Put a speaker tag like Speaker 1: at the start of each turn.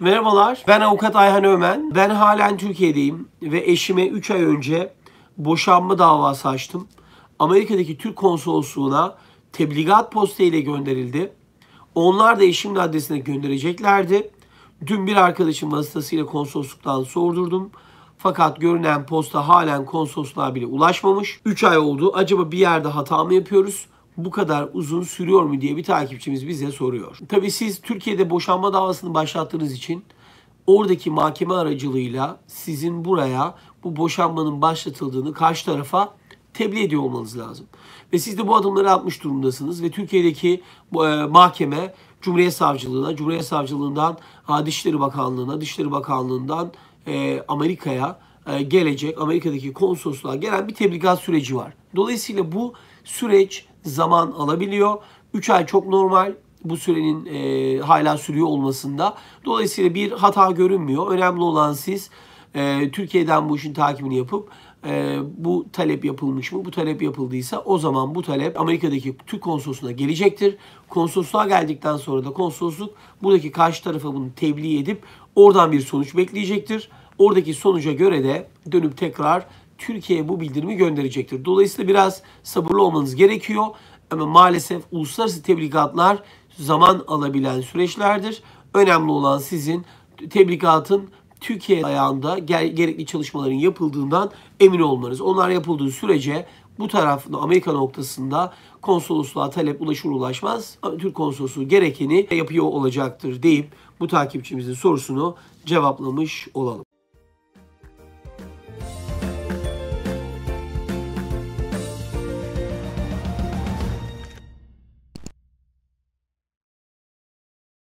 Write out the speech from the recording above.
Speaker 1: Merhabalar, ben avukat Ayhan Ömen. Ben halen Türkiye'deyim ve eşime 3 ay önce boşanma davası açtım. Amerika'daki Türk konsolosluğuna tebligat posteyle gönderildi. Onlar da eşimin adresine göndereceklerdi. Dün bir arkadaşım vasıtasıyla konsolosluktan sordurdum. Fakat görünen posta halen konsolosluğa bile ulaşmamış. 3 ay oldu. Acaba bir yerde hata mı yapıyoruz? bu kadar uzun sürüyor mu diye bir takipçimiz bize soruyor. Tabii siz Türkiye'de boşanma davasını başlattığınız için oradaki mahkeme aracılığıyla sizin buraya bu boşanmanın başlatıldığını karşı tarafa tebliğ ediyor olmanız lazım. Ve siz de bu adımları atmış durumdasınız ve Türkiye'deki e, mahkeme Cumhuriyet Savcılığına, Cumhuriyet Savcılığından Dışişleri Bakanlığına, Dışişleri Bakanlığından e, Amerika'ya e, gelecek, Amerika'daki konsolosluğa gelen bir tebligat süreci var. Dolayısıyla bu süreç zaman alabiliyor. 3 ay çok normal bu sürenin e, hala sürüyor olmasında. Dolayısıyla bir hata görünmüyor. Önemli olan siz e, Türkiye'den bu işin takibini yapıp e, bu talep yapılmış mı? Bu talep yapıldıysa o zaman bu talep Amerika'daki Türk konsolosuna gelecektir. Konsolosluğa geldikten sonra da konsolosluk buradaki karşı tarafa bunu tebliğ edip oradan bir sonuç bekleyecektir. Oradaki sonuca göre de dönüp tekrar Türkiye'ye bu bildirimi gönderecektir. Dolayısıyla biraz sabırlı olmanız gerekiyor. Ama maalesef uluslararası tebligatlar zaman alabilen süreçlerdir. Önemli olan sizin tebligatın Türkiye ayağında gerekli çalışmaların yapıldığından emin olmanız. Onlar yapıldığı sürece bu tarafta Amerika noktasında konsolosluğa talep ulaşır ulaşmaz Türk konsolosluğu gerekeni yapıyor olacaktır deyip bu takipçimizin sorusunu cevaplamış olalım.